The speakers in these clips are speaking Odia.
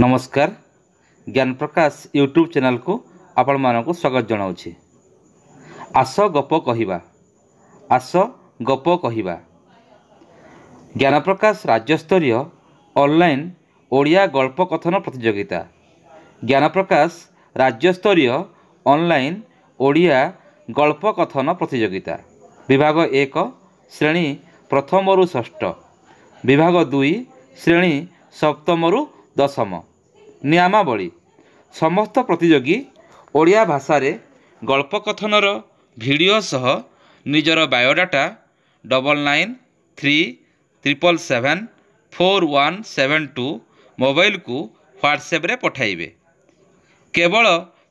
নমস্কার ଜ୍ଞାନପ୍ରକାଶ ୟୁଟ୍ୟୁବ୍ ଚ୍ୟାନେଲ୍କୁ ଆପଣମାନଙ୍କୁ ସ୍ୱାଗତ ଜଣାଉଛି ଆସ ଗପ କହିବା ଆସ ଗପ କହିବା ଜ୍ଞାନପ୍ରକାଶ ରାଜ୍ୟସ୍ତରୀୟ ଅନଲାଇନ୍ ଓଡ଼ିଆ ଗଳ୍ପ କଥନ ପ୍ରତିଯୋଗିତା ଜ୍ଞାନପ୍ରକାଶ ରାଜ୍ୟସ୍ତରୀୟ ଅନଲାଇନ୍ ଓଡ଼ିଆ ଗଳ୍ପ କଥନ ପ୍ରତିଯୋଗିତା ବିଭାଗ ଏକ ଶ୍ରେଣୀ ପ୍ରଥମରୁ ଷଷ୍ଠ ବିଭାଗ ଦୁଇ ଶ୍ରେଣୀ ସପ୍ତମରୁ ଦଶମ ନିୟମାବଳୀ ସମସ୍ତ ପ୍ରତିଯୋଗୀ ଓଡ଼ିଆ ଭାଷାରେ ଗଳ୍ପକଥନର ଭିଡ଼ିଓ ସହ ନିଜର biodata double nine three triple seven four one seven two ମୋବାଇଲ୍କୁ ହ୍ୱାଟ୍ସଆପ୍ରେ ପଠାଇବେ କେବଳ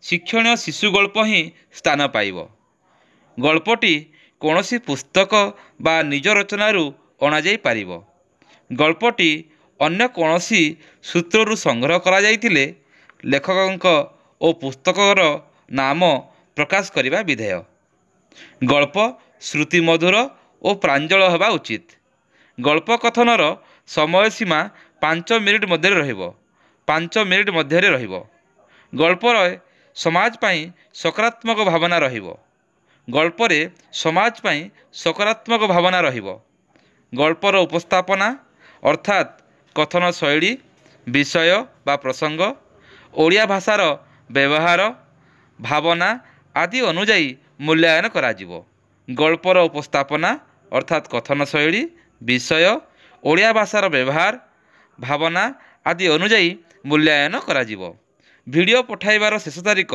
ଶିକ୍ଷଣୀୟ ଶିଶୁ ଗଳ୍ପ ହିଁ ସ୍ଥାନ ପାଇବ ଗଳ୍ପଟି କୌଣସି ପୁସ୍ତକ ବା ନିଜ ରଚନାରୁ ଅଣାଯାଇପାରିବ ଗଳ୍ପଟି ଅନ୍ୟ କୌଣସି ସୂତ୍ରରୁ ସଂଗ୍ରହ କରାଯାଇଥିଲେ ଲେଖକଙ୍କ ଓ ପୁସ୍ତକର ନାମ ପ୍ରକାଶ କରିବା ବିଧେୟ ଗଳ୍ପ ଶ୍ରୁତି ମଧୁର ଓ ପ୍ରାଞ୍ଜଳ ହେବା ଉଚିତ ଗଳ୍ପ କଥନର ସମୟ ସୀମା ପାଞ୍ଚ ମିନିଟ୍ ମଧ୍ୟରେ ରହିବ ପାଞ୍ଚ ମିନିଟ୍ ମଧ୍ୟରେ ରହିବ ଗଳ୍ପର ସମାଜ ପାଇଁ ସକାରାତ୍ମକ ଭାବନା ରହିବ ଗଳ୍ପରେ ସମାଜ ପାଇଁ ସକାରାତ୍ମକ ଭାବନା ରହିବ ଗଳ୍ପର ଉପସ୍ଥାପନା ଅର୍ଥାତ୍ କଥନ ଶୈଳୀ ବିଷୟ ବା ପ୍ରସଙ୍ଗ ଓଡ଼ିଆ ଭାଷାର ବ୍ୟବହାର ଭାବନା ଆଦି ଅନୁଯାୟୀ ମୂଲ୍ୟାୟନ କରାଯିବ ଗଳ୍ପର ଉପସ୍ଥାପନା ଅର୍ଥାତ୍ କଥନ ଶୈଳୀ ବିଷୟ ଓଡ଼ିଆ ଭାଷାର ବ୍ୟବହାର ଭାବନା ଆଦି ଅନୁଯାୟୀ ମୂଲ୍ୟାୟନ କରାଯିବ ଭିଡ଼ିଓ ପଠାଇବାର ଶେଷ ତାରିଖ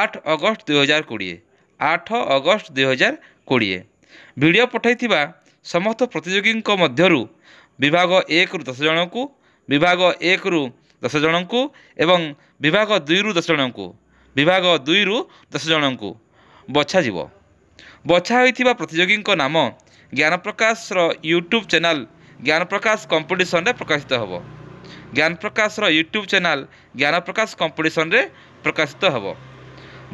ଆଠ ଅଗଷ୍ଟ ଦୁଇହଜାର କୋଡ଼ିଏ ଆଠ ଅଗଷ୍ଟ ଦୁଇହଜାର କୋଡ଼ିଏ ଭିଡ଼ିଓ ପଠାଇଥିବା ସମସ୍ତ ପ୍ରତିଯୋଗୀଙ୍କ ମଧ୍ୟରୁ ବିଭାଗ ଏକରୁ ଦଶ ଜଣଙ୍କୁ ବିଭାଗ ଏକରୁ ଦଶ ଜଣଙ୍କୁ ଏବଂ ବିଭାଗ ଦୁଇରୁ ଦଶ ଜଣଙ୍କୁ ବିଭାଗ ଦୁଇରୁ ଦଶ ଜଣଙ୍କୁ ବଛାଯିବ ବଛା ହୋଇଥିବା ପ୍ରତିଯୋଗୀଙ୍କ ନାମ ଜ୍ଞାନପ୍ରକାଶର ୟୁଟ୍ୟୁବ୍ ଚ୍ୟାନେଲ୍ ଜ୍ଞାନପ୍ରକାଶ କମ୍ପିଟିସନ୍ରେ ପ୍ରକାଶିତ ହେବ ଜ୍ଞାନପ୍ରକାଶର ୟୁଟ୍ୟୁବ୍ ଚ୍ୟାନେଲ୍ ଜ୍ଞାନପ୍ରକାଶ କମ୍ପିଟିସନ୍ରେ ପ୍ରକାଶିତ ହେବ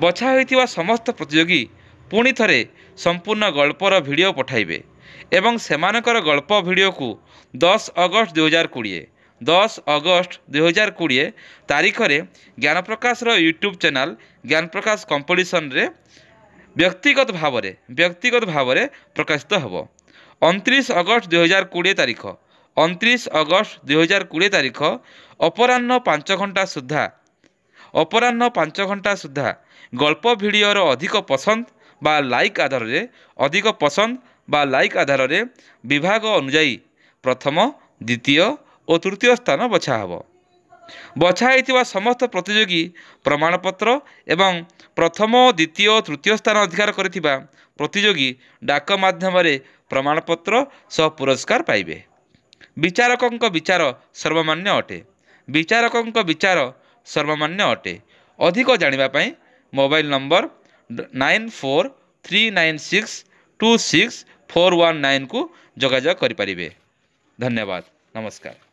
ବଛା ହୋଇଥିବା ସମସ୍ତ ପ୍ରତିଯୋଗୀ ପୁଣି ଥରେ ସମ୍ପୂର୍ଣ୍ଣ ଗଳ୍ପର ଭିଡ଼ିଓ ପଠାଇବେ ଏବଂ ସେମାନଙ୍କର ଗଳ୍ପ ଭିଡ଼ିଓକୁ ଦଶ ଅଗଷ୍ଟ ଦୁଇହଜାର କୋଡ଼ିଏ ଦଶ ଅଗଷ୍ଟ ଦୁଇହଜାର କୋଡ଼ିଏ ତାରିଖରେ ଜ୍ଞାନପ୍ରକାଶର ୟୁଟ୍ୟୁବ୍ ଚ୍ୟାନେଲ୍ ଜ୍ଞାନପ୍ରକାଶ କମ୍ପିଟିସନ୍ରେ ବ୍ୟକ୍ତିଗତ ଭାବରେ ବ୍ୟକ୍ତିଗତ ଭାବରେ ପ୍ରକାଶିତ ହେବ ଅଣତିରିଶ ଅଗଷ୍ଟ ଦୁଇହଜାର କୋଡ଼ିଏ ତାରିଖ ଅଣତିରିଶ ଅଗଷ୍ଟ ଦୁଇହଜାର କୋଡ଼ିଏ ତାରିଖ ଅପରାହ୍ନ ପାଞ୍ଚ ଘଣ୍ଟା ସୁଦ୍ଧା ଅପରାହ୍ନ ପାଞ୍ଚ ଘଣ୍ଟା ସୁଦ୍ଧା ଗଳ୍ପ ଭିଡ଼ିଓର ଅଧିକ ପସନ୍ଦ ବା ଲାଇକ୍ ଆଧାରରେ ଅଧିକ ପସନ୍ଦ ବା ଲାଇକ୍ ଆଧାରରେ ବିଭାଗ ଅନୁଯାୟୀ ପ୍ରଥମ ଦ୍ୱିତୀୟ ଓ ତୃତୀୟ ସ୍ଥାନ ବଛା ହେବ ବଛା ହୋଇଥିବା ସମସ୍ତ ପ୍ରତିଯୋଗୀ ପ୍ରମାଣପତ୍ର ଏବଂ ପ୍ରଥମ ଦ୍ୱିତୀୟ ତୃତୀୟ ସ୍ଥାନ ଅଧିକାର କରିଥିବା ପ୍ରତିଯୋଗୀ ଡାକ ମାଧ୍ୟମରେ ପ୍ରମାଣପତ୍ର ସହ ପୁରସ୍କାର ପାଇବେ ବିଚାରକଙ୍କ ବିଚାର ସର୍ବମାନ୍ୟ ଅଟେ ବିଚାରକଙ୍କ ବିଚାର ସର୍ବମାନ୍ୟ ଅଟେ ଅଧିକ ଜାଣିବା ପାଇଁ mobile number nine four three nine six two six four one nine को जोजोग करें धन्यवाद नमस्कार